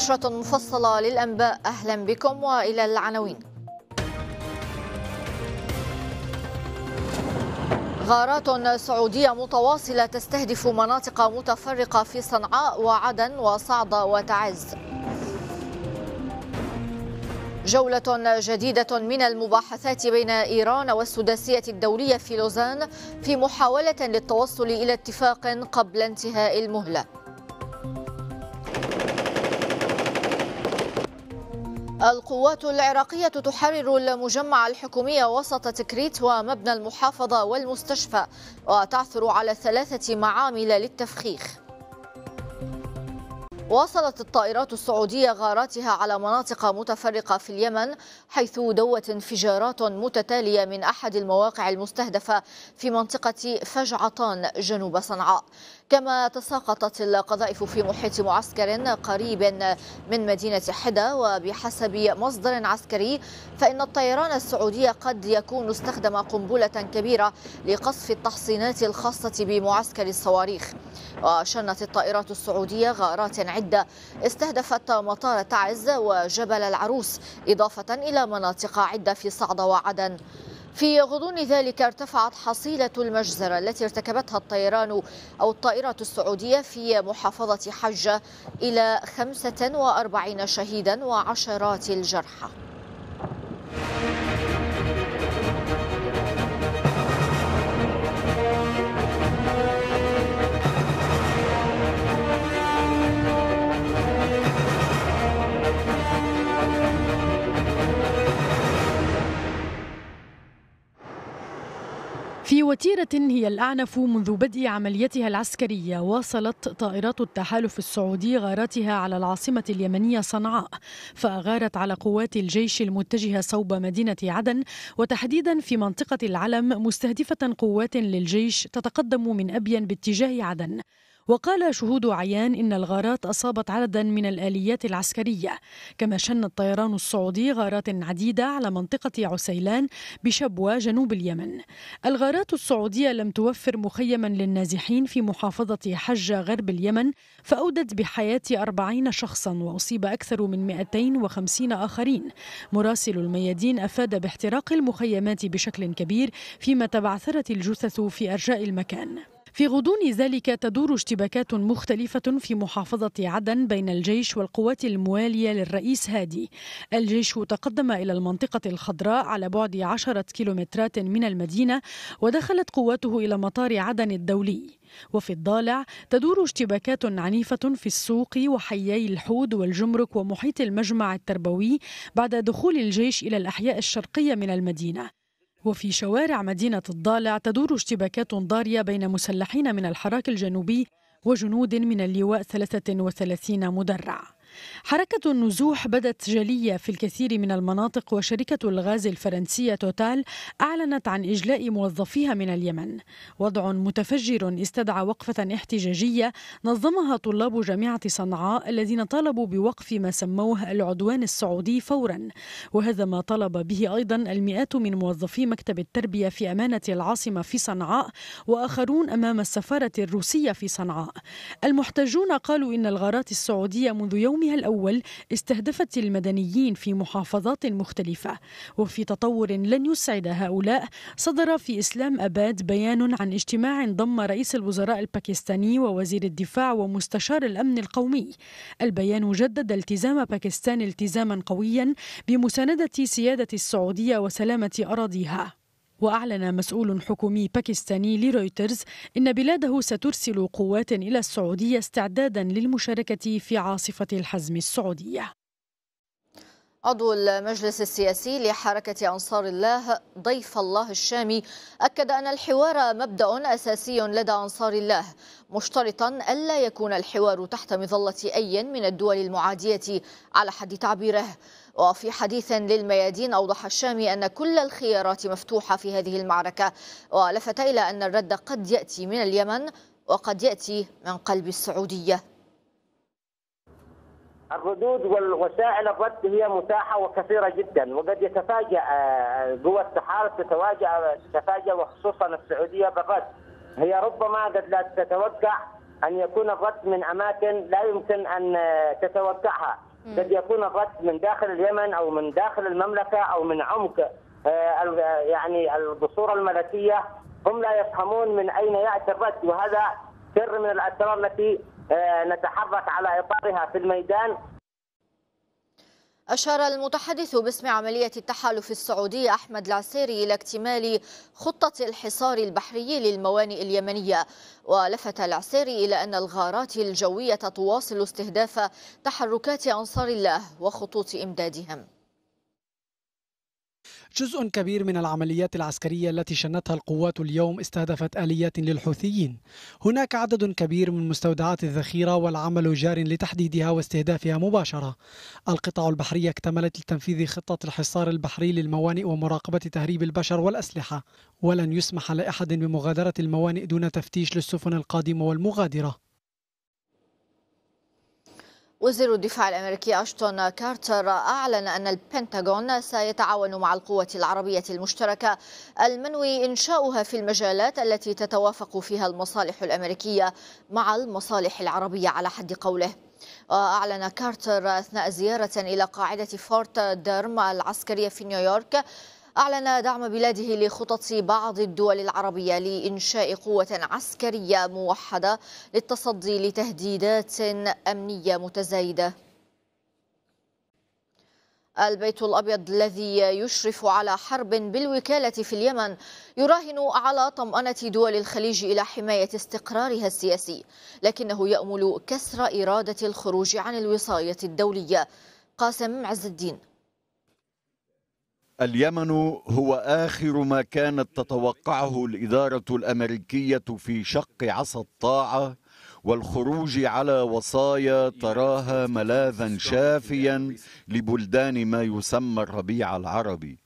نشرة مفصلة للأنباء أهلا بكم وإلى العناوين غارات سعودية متواصلة تستهدف مناطق متفرقة في صنعاء وعدن وصعدة وتعز جولة جديدة من المباحثات بين إيران والسداسية الدولية في لوزان في محاولة للتوصل إلى اتفاق قبل انتهاء المهلة القوات العراقية تحرر المجمع الحكومي وسط تكريت ومبنى المحافظة والمستشفى وتعثر على ثلاثة معامل للتفخيخ واصلت الطائرات السعودية غاراتها على مناطق متفرقة في اليمن حيث دوت انفجارات متتالية من أحد المواقع المستهدفة في منطقة فجعطان جنوب صنعاء كما تساقطت القذائف في محيط معسكر قريب من مدينة حدة وبحسب مصدر عسكري فإن الطيران السعودي قد يكون استخدم قنبلة كبيرة لقصف التحصينات الخاصة بمعسكر الصواريخ وشنت الطائرات السعودية غارات عدة استهدفت مطار تعز وجبل العروس إضافة إلى مناطق عدة في صعدة وعدن في غضون ذلك ارتفعت حصيلة المجزرة التي ارتكبتها الطيران أو الطائرات السعودية في محافظة حجة إلى 45 شهيدا وعشرات الجرحى وتيرة هي الأعنف منذ بدء عمليتها العسكرية واصلت طائرات التحالف السعودي غاراتها على العاصمة اليمنية صنعاء فأغارت على قوات الجيش المتجهة صوب مدينة عدن وتحديدا في منطقة العلم مستهدفة قوات للجيش تتقدم من أبين باتجاه عدن وقال شهود عيان إن الغارات أصابت عددا من الآليات العسكرية كما شن الطيران السعودي غارات عديدة على منطقة عسيلان بشبوة جنوب اليمن الغارات السعودية لم توفر مخيما للنازحين في محافظة حجة غرب اليمن فأودت بحياة 40 شخصا وأصيب أكثر من 250 آخرين مراسل الميادين أفاد باحتراق المخيمات بشكل كبير فيما تبعثرت الجثث في أرجاء المكان في غضون ذلك تدور اشتباكات مختلفة في محافظة عدن بين الجيش والقوات الموالية للرئيس هادي الجيش تقدم إلى المنطقة الخضراء على بعد عشرة كيلومترات من المدينة ودخلت قواته إلى مطار عدن الدولي وفي الضالع تدور اشتباكات عنيفة في السوق وحيي الحود والجمرك ومحيط المجمع التربوي بعد دخول الجيش إلى الأحياء الشرقية من المدينة وفي شوارع مدينة الضالع تدور اشتباكات ضارية بين مسلحين من الحراك الجنوبي وجنود من اللواء 33 مدرع حركة النزوح بدت جلية في الكثير من المناطق وشركة الغاز الفرنسية توتال أعلنت عن إجلاء موظفيها من اليمن وضع متفجر استدعى وقفة احتجاجية نظمها طلاب جامعة صنعاء الذين طالبوا بوقف ما سموه العدوان السعودي فورا وهذا ما طلب به أيضا المئات من موظفي مكتب التربية في أمانة العاصمة في صنعاء وآخرون أمام السفارة الروسية في صنعاء المحتجون قالوا إن الغارات السعودية منذ يومها يومها الأول استهدفت المدنيين في محافظات مختلفة وفي تطور لن يسعد هؤلاء صدر في إسلام أباد بيان عن اجتماع ضم رئيس الوزراء الباكستاني ووزير الدفاع ومستشار الأمن القومي البيان جدد التزام باكستان التزاما قويا بمساندة سيادة السعودية وسلامة أراضيها وأعلن مسؤول حكومي باكستاني لرويترز إن بلاده سترسل قوات إلى السعودية استعدادا للمشاركة في عاصفة الحزم السعودية عضو المجلس السياسي لحركة أنصار الله ضيف الله الشامي أكد أن الحوار مبدأ أساسي لدى أنصار الله مشترطا ألا يكون الحوار تحت مظلة أي من الدول المعادية على حد تعبيره وفي حديث للميادين أوضح الشامي أن كل الخيارات مفتوحة في هذه المعركة ولفت إلى أن الرد قد يأتي من اليمن وقد يأتي من قلب السعودية الردود والوسائل الرد هي متاحه وكثيره جدا وقد يتفاجا آه، قوى التحالف تتفاجا آه، تتفاجا وخصوصا السعوديه بالرد هي ربما قد لا تتوقع ان يكون الرد من اماكن لا يمكن ان آه، تتوقعها قد يكون الرد من داخل اليمن او من داخل المملكه او من عمق يعني القصور الملكيه هم لا يفهمون من اين ياتي الرد وهذا سر من الاسرار التي آه، نتحرك على إطارها في الميدان أشار المتحدث باسم عملية التحالف السعودي أحمد العسيري إلى اكتمال خطة الحصار البحري للموانئ اليمنية ولفت العسيري إلى أن الغارات الجوية تواصل استهداف تحركات أنصار الله وخطوط إمدادهم جزء كبير من العمليات العسكرية التي شنتها القوات اليوم استهدفت آليات للحوثيين هناك عدد كبير من مستودعات الذخيرة والعمل جار لتحديدها واستهدافها مباشرة القطع البحرية اكتملت لتنفيذ خطة الحصار البحري للموانئ ومراقبة تهريب البشر والأسلحة ولن يسمح لأحد بمغادرة الموانئ دون تفتيش للسفن القادمة والمغادرة وزير الدفاع الامريكي اشتون كارتر اعلن ان البنتاغون سيتعاون مع القوه العربيه المشتركه المنوي انشاؤها في المجالات التي تتوافق فيها المصالح الامريكيه مع المصالح العربيه على حد قوله وأعلن كارتر أثناء زيارة إلى قاعدة فورت ديرم العسكرية في نيويورك أعلن دعم بلاده لخطط بعض الدول العربية لإنشاء قوة عسكرية موحدة للتصدي لتهديدات أمنية متزايدة البيت الأبيض الذي يشرف على حرب بالوكالة في اليمن يراهن على طمأنة دول الخليج إلى حماية استقرارها السياسي لكنه يأمل كسر إرادة الخروج عن الوصاية الدولية قاسم عز الدين اليمن هو آخر ما كانت تتوقعه الإدارة الأمريكية في شق عصا الطاعة والخروج على وصايا تراها ملاذا شافيا لبلدان ما يسمى الربيع العربي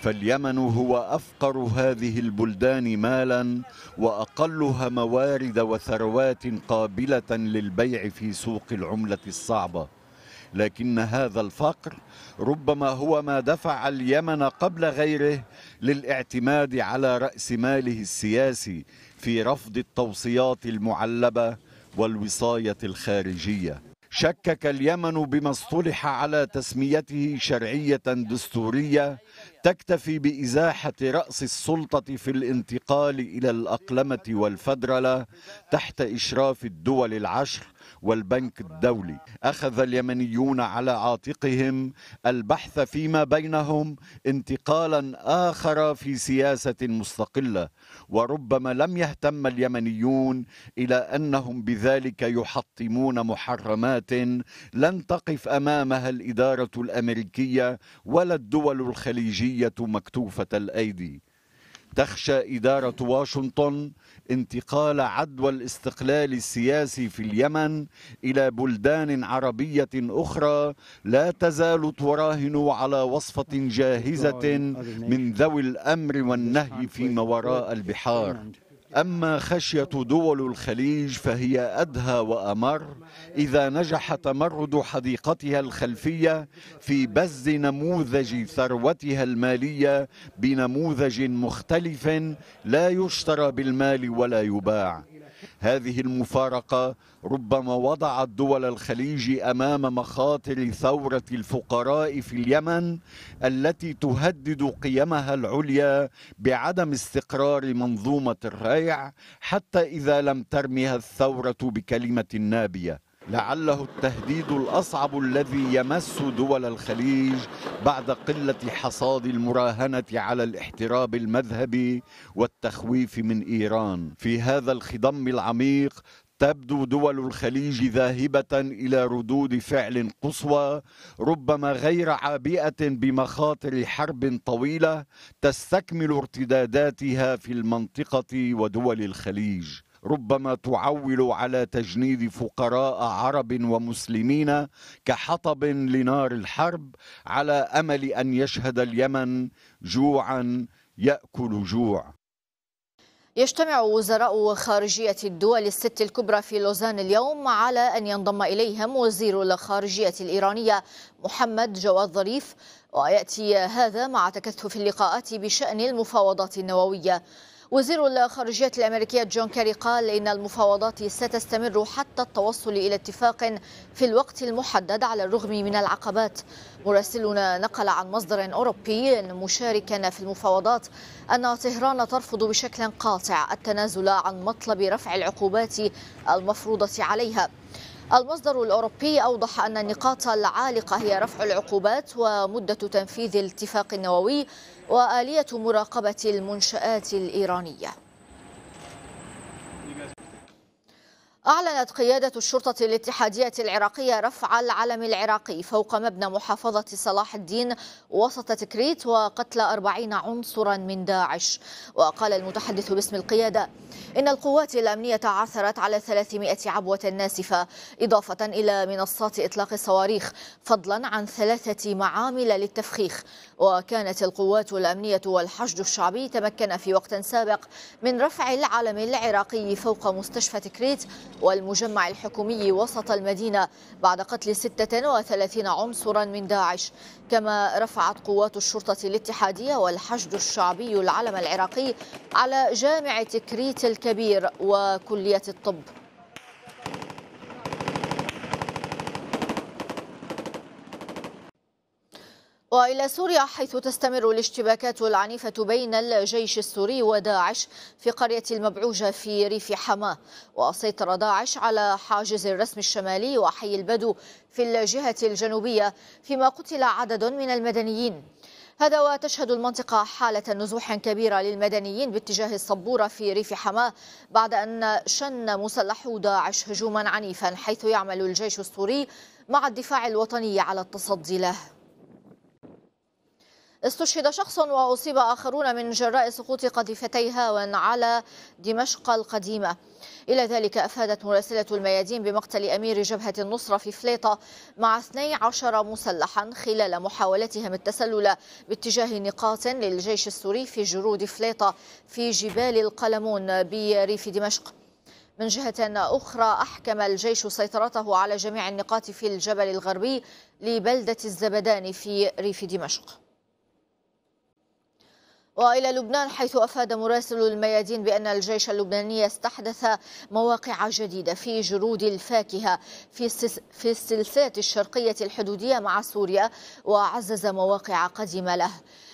فاليمن هو أفقر هذه البلدان مالا وأقلها موارد وثروات قابلة للبيع في سوق العملة الصعبة لكن هذا الفقر ربما هو ما دفع اليمن قبل غيره للاعتماد على راس ماله السياسي في رفض التوصيات المعلبه والوصايه الخارجيه شكك اليمن بما اصطلح على تسميته شرعيه دستوريه تكتفي بازاحه راس السلطه في الانتقال الى الاقلمه والفدرله تحت اشراف الدول العشر والبنك الدولي اخذ اليمنيون على عاتقهم البحث فيما بينهم انتقالا اخر في سياسه مستقله وربما لم يهتم اليمنيون الى انهم بذلك يحطمون محرمات لن تقف امامها الاداره الامريكيه ولا الدول الخليجيه مكتوفه الايدي تخشى إدارة واشنطن انتقال عدوى الاستقلال السياسي في اليمن إلى بلدان عربية أخرى لا تزال تراهن على وصفة جاهزة من ذوي الأمر والنهي فيما وراء البحار أما خشية دول الخليج فهي أدهى وأمر إذا نجح تمرد حديقتها الخلفية في بز نموذج ثروتها المالية بنموذج مختلف لا يشترى بالمال ولا يباع هذه المفارقة ربما وضعت دول الخليج أمام مخاطر ثورة الفقراء في اليمن التي تهدد قيمها العليا بعدم استقرار منظومة الريع حتى إذا لم ترمها الثورة بكلمة نابية لعله التهديد الأصعب الذي يمس دول الخليج بعد قلة حصاد المراهنة على الاحتراب المذهبي والتخويف من إيران في هذا الخضم العميق تبدو دول الخليج ذاهبة إلى ردود فعل قصوى ربما غير عابئة بمخاطر حرب طويلة تستكمل ارتداداتها في المنطقة ودول الخليج ربما تعول على تجنيد فقراء عرب ومسلمين كحطب لنار الحرب على امل ان يشهد اليمن جوعا ياكل جوع يجتمع وزراء خارجية الدول الست الكبرى في لوزان اليوم على أن ينضم إليهم وزير الخارجية الإيرانية محمد جواد ظريف ويأتي هذا مع تكثف اللقاءات بشأن المفاوضات النووية وزير الخارجية الأمريكية جون كيري قال إن المفاوضات ستستمر حتى التوصل إلى اتفاق في الوقت المحدد على الرغم من العقبات مراسلنا نقل عن مصدر أوروبي مشاركا في المفاوضات أن طهران ترفض بشكل قاطع التنازل عن مطلب رفع العقوبات المفروضة عليها المصدر الأوروبي أوضح أن النقاط العالقة هي رفع العقوبات ومدة تنفيذ الاتفاق النووي وآلية مراقبة المنشآت الإيرانية أعلنت قيادة الشرطة الاتحادية العراقية رفع العلم العراقي فوق مبنى محافظة صلاح الدين وسط تكريت وقتل أربعين عنصرا من داعش وقال المتحدث باسم القيادة إن القوات الأمنية عثرت على 300 عبوة ناسفة إضافة إلى منصات إطلاق الصواريخ فضلا عن ثلاثة معامل للتفخيخ وكانت القوات الأمنية والحشد الشعبي تمكن في وقت سابق من رفع العلم العراقي فوق مستشفى كريت والمجمع الحكومي وسط المدينة بعد قتل 36 عنصرا من داعش كما رفعت قوات الشرطة الاتحادية والحشد الشعبي العلم العراقي على جامع تكريت الكبير وكلية الطب والى سوريا حيث تستمر الاشتباكات العنيفه بين الجيش السوري وداعش في قريه المبعوجه في ريف حماه وسيطر داعش على حاجز الرسم الشمالي وحي البدو في الجهه الجنوبيه فيما قتل عدد من المدنيين هذا وتشهد المنطقة حالة نزوح كبيرة للمدنيين باتجاه الصبورة في ريف حماة بعد أن شن مسلحو داعش هجوما عنيفا حيث يعمل الجيش السوري مع الدفاع الوطني على التصدي له استشهد شخص وأصيب آخرون من جراء سقوط قذيفتي هاون على دمشق القديمة إلى ذلك أفادت مراسلة الميادين بمقتل أمير جبهة النصرة في فليطة مع 12 مسلحا خلال محاولتهم التسلل باتجاه نقاط للجيش السوري في جرود فليطة في جبال القلمون بريف دمشق من جهة أخرى أحكم الجيش سيطرته على جميع النقاط في الجبل الغربي لبلدة الزبدان في ريف دمشق والى لبنان حيث افاد مراسل الميادين بان الجيش اللبناني استحدث مواقع جديده في جرود الفاكهه في في السلسات الشرقيه الحدوديه مع سوريا وعزز مواقع قديمه له.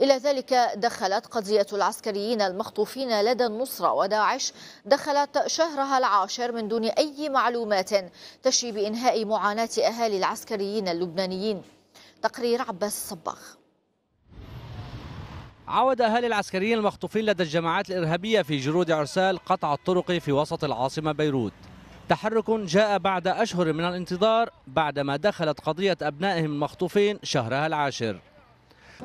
الى ذلك دخلت قضيه العسكريين المخطوفين لدى النصره وداعش دخلت شهرها العاشر من دون اي معلومات تشي بانهاء معاناه اهالي العسكريين اللبنانيين. تقرير عباس الصباغ. عود أهالي العسكريين المخطوفين لدى الجماعات الإرهابية في جرود عرسال قطع الطرق في وسط العاصمة بيروت تحرك جاء بعد أشهر من الانتظار بعدما دخلت قضية أبنائهم المخطوفين شهرها العاشر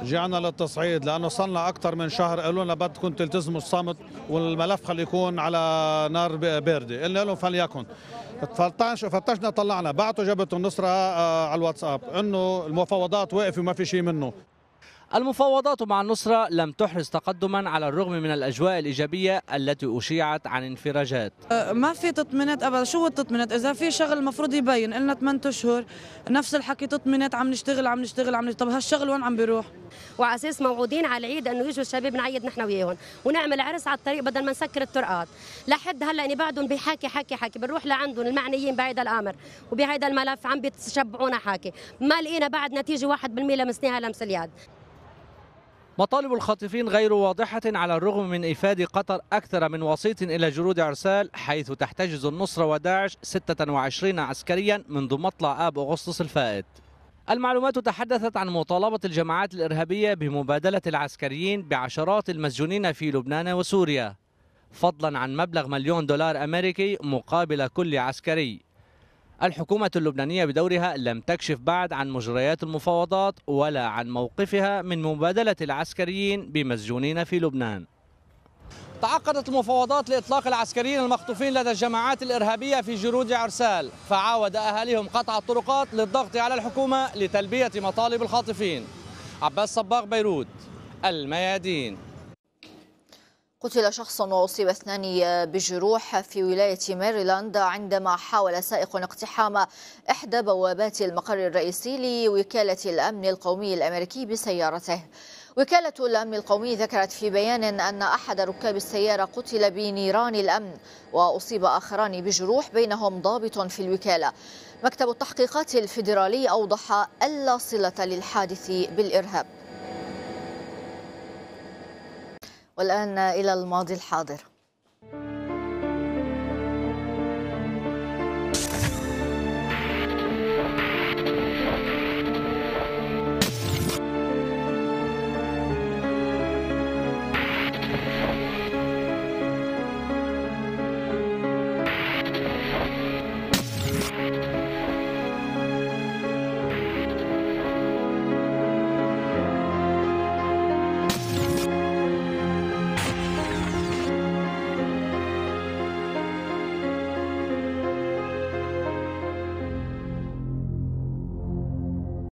جعنا للتصعيد لانه صلنا اكثر من شهر قالوا لنا بدكم تلتزموا الصمت والملف خلي يكون على نار بارده قلنا لهم فليكن فتشنا طلعنا بعتوا جبهه النصره آه، على الواتساب انه المفاوضات واقفه وما في شيء منه المفاوضات مع النصرة لم تحرز تقدما على الرغم من الأجواء الإيجابية التي أشيعت عن انفراجات أه، ما في تطمينات أبدا شو التطمينات إذا في شغل المفروض يبين لنا 8 أشهر نفس الحكي تطمينات عم نشتغل عم نشتغل عم نشتغل طب هالشغل وين عم بيروح وعلى اساس موعودين على العيد انه يجوا الشباب نعيد نحن وياهم ونعمل عرس على الطريق بدل ما نسكر الطرقات لحد هلا اني يعني بعدهم بحكي حكي حكي بنروح لعندهم المعنيين بهيدا الامر وبهيدا الملف عم بيتشبعونا حكي ما لقينا بعد نتيجه 1% لمسناها لمس اليد مطالب الخاطفين غير واضحة على الرغم من إفاد قطر أكثر من وسيط إلى جنود عرسال حيث تحتجز النصرة وداعش 26 عسكريا منذ مطلع آب أغسطس الفائت المعلومات تحدثت عن مطالبة الجماعات الإرهابية بمبادلة العسكريين بعشرات المسجونين في لبنان وسوريا فضلا عن مبلغ مليون دولار أمريكي مقابل كل عسكري الحكومة اللبنانية بدورها لم تكشف بعد عن مجريات المفاوضات ولا عن موقفها من مبادلة العسكريين بمسجونين في لبنان تعقدت المفاوضات لإطلاق العسكريين المخطوفين لدى الجماعات الإرهابية في جرود عرسال فعاود أهاليهم قطع الطرقات للضغط على الحكومة لتلبية مطالب الخاطفين عباس صباغ بيروت الميادين قتل شخص وأصيب اثنان بجروح في ولاية ميريلاند عندما حاول سائق اقتحام إحدى بوابات المقر الرئيسي لوكالة الأمن القومي الأمريكي بسيارته وكالة الأمن القومي ذكرت في بيان أن أحد ركاب السيارة قتل بنيران الأمن وأصيب آخران بجروح بينهم ضابط في الوكالة مكتب التحقيقات الفيدرالي أوضح ألا صلة للحادث بالإرهاب والآن إلى الماضي الحاضر